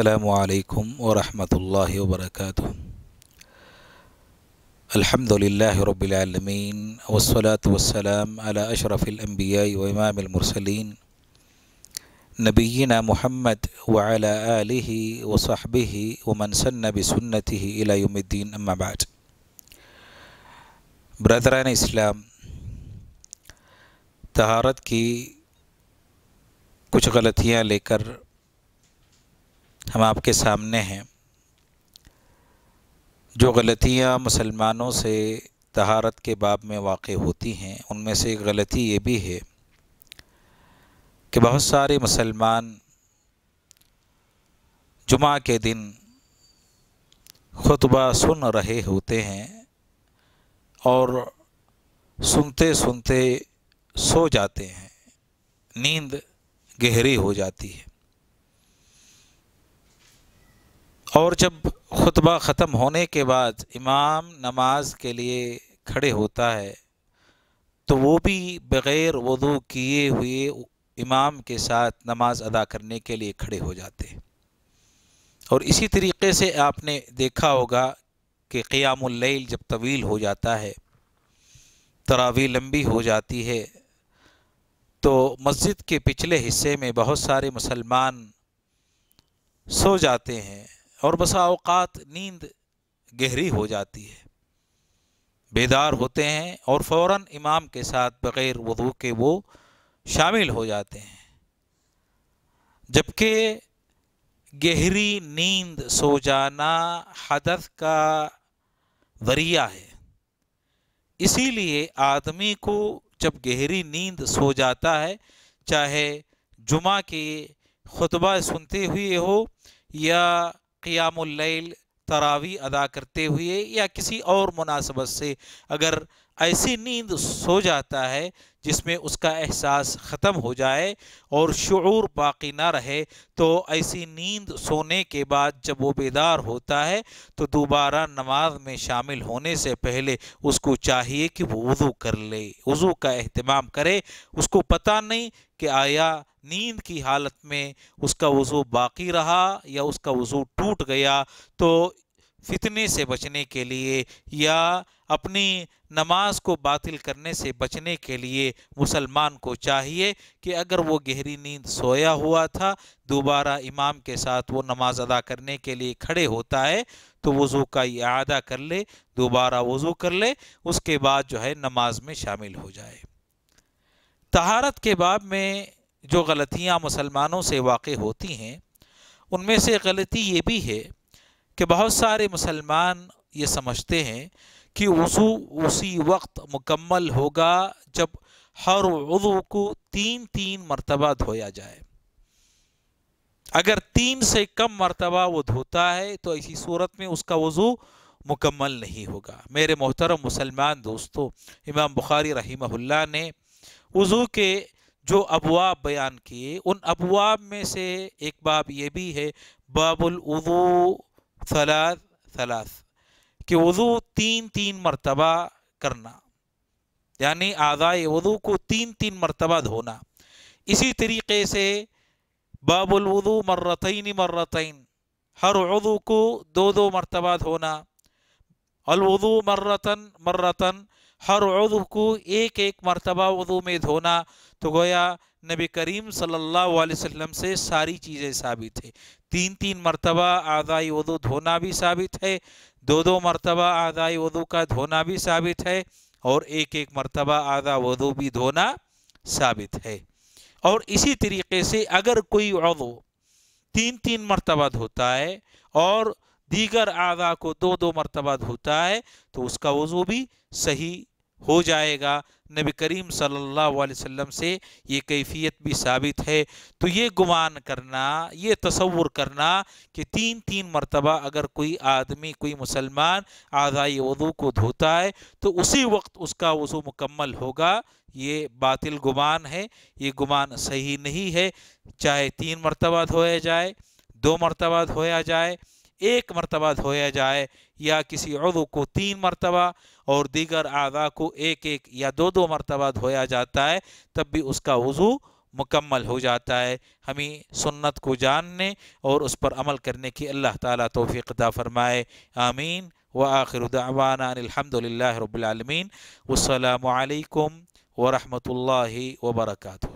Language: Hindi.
السلام عليكم ورحمة الله وبركاته الحمد لله رب العالمين والصلاة والسلام على أشرف الأنبياء وإمام المرسلين نبينا محمد وعلى آله وصحبه ومن سن بسنته إلى يوم الدين أما بعد برادران إسلام تهارت کی کچھ غلطیاں لے کر हम आपके सामने हैं जो गलतियां मुसलमानों से तहारत के बाब में वाक़ होती हैं उनमें से एक गलती ये भी है कि बहुत सारे मुसलमान जुमा के दिन खुतबा सुन रहे होते हैं और सुनते सुनते सो जाते हैं नींद गहरी हो जाती है और जब खुतबा ख़त्म होने के बाद इमाम नमाज के लिए खड़े होता है तो वो भी बग़ैर वजू किए हुए इमाम के साथ नमाज अदा करने के लिए खड़े हो जाते और इसी तरीके से आपने देखा होगा कि क़ियामुल जब तवील हो जाता है तरावी लंबी हो जाती है तो मस्जिद के पिछले हिस्से में बहुत सारे मुसलमान सो जाते हैं और बसा अवकात नींद गहरी हो जाती है बेदार होते हैं और फ़ौर इमाम के साथ बग़ैर वजू के वो शामिल हो जाते हैं जबकि गहरी नींद सो जाना हदस का ज़रिया है इसीलिए आदमी को जब गहरी नींद सो जाता है चाहे जुमा के खुतबा सुनते हुए हो या क़ियामल तरावी अदा करते हुए या किसी और मुनासबत से अगर ऐसी नींद सो जाता है जिसमें उसका एहसास ख़त्म हो जाए और शुरू बाकी ना रहे तो ऐसी नींद सोने के बाद जब वो बेदार होता है तो दोबारा नमाज में शामिल होने से पहले उसको चाहिए कि वो वज़ू कर ले वज़ू का अहतमाम करे उसको पता नहीं कि आया नींद की हालत में उसका वज़ू बाकी रहा या उसका वज़ू टूट गया तो फितने से बचने के लिए या अपनी नमाज को बातिल करने से बचने के लिए मुसलमान को चाहिए कि अगर वो गहरी नींद सोया हुआ था दोबारा इमाम के साथ वो नमाज अदा करने के लिए खड़े होता है तो वज़ू का अदा कर ले दोबारा वज़ू कर ले उसके बाद जो है नमाज में शामिल हो जाए तहारत के बाब में जो गलतियाँ मुसलमानों से वाक़ होती हैं उनमें से गलती ये भी है कि बहुत सारे मुसलमान ये समझते हैं कि वज़ू उसी वक्त मुकम्मल होगा जब हर वज़ू को तीन तीन मरतबा धोया जाए अगर तीन से कम मरतबा वो धोता है तो ऐसी सूरत में उसका वज़ू मुकम्मल नहीं होगा मेरे मोहतरम मुसलमान दोस्तों इमाम बुखारी रहीमहुल्ला ने वज़ू के जो अबवाब बयान किए उन अबवाब में से एक बाब ये भी है बाबुल सलाद सलास कि वज़ू तीन तीन मरतबा करना यानी आज़ाए वज़ू को तीन तीन मरतबा धोना इसी तरीके से वजू मर्रतन मर्रतन हर वज़ू को दो दो मरतबा धोना अलवज़ू मर्रतन मर्रतन हर वज़ू को एक एक मरतबा वज़ू में धोना तो गोया नबी करीम सल्लल्लाहु अलैहि वसल्लम से सारी चीज़ें साबित है तीन तीन मरतबा आदाई वदू धोना भी साबित है दो दो मरतबा आदाई वदू का धोना भी साबित है और एक एक मरतबा आदा वदू भी धोना साबित है और इसी तरीके से अगर कोई वदू तीन तीन मरतबा धोता है और दीगर आदा को दो दो मरतबा धोता है तो उसका वज़ू भी सही हो जाएगा नबी करीम सल्लल्लाहु अलैहि वसल्लम से ये कैफियत भी साबित है तो ये गुमान करना ये तस्वुर करना कि तीन तीन मरतबा अगर कोई आदमी कोई मुसलमान आज़ाई वज़ू को धोता है तो उसी वक्त उसका वज़ू मुकम्मल होगा ये बातिल गुमान है ये गुमान सही नहीं है चाहे तीन मरतबा धोया जाए दो मरतबा धोया जाए एक मरतबा धोया जाए या किसी अदू को तीन मरतबा और दीगर आज़ा को एक एक या दो दो मरतबा धोया जाता है तब भी उसका वज़ू मुकम्मल हो जाता है हमें सुन्नत को जानने और उस पर अमल करने की अल्लाह ताला तौफीकदा फरमाए आमीन व आखिर दावाना अलहमदिल्ला रबालमीन वसलम वरहमल वर्का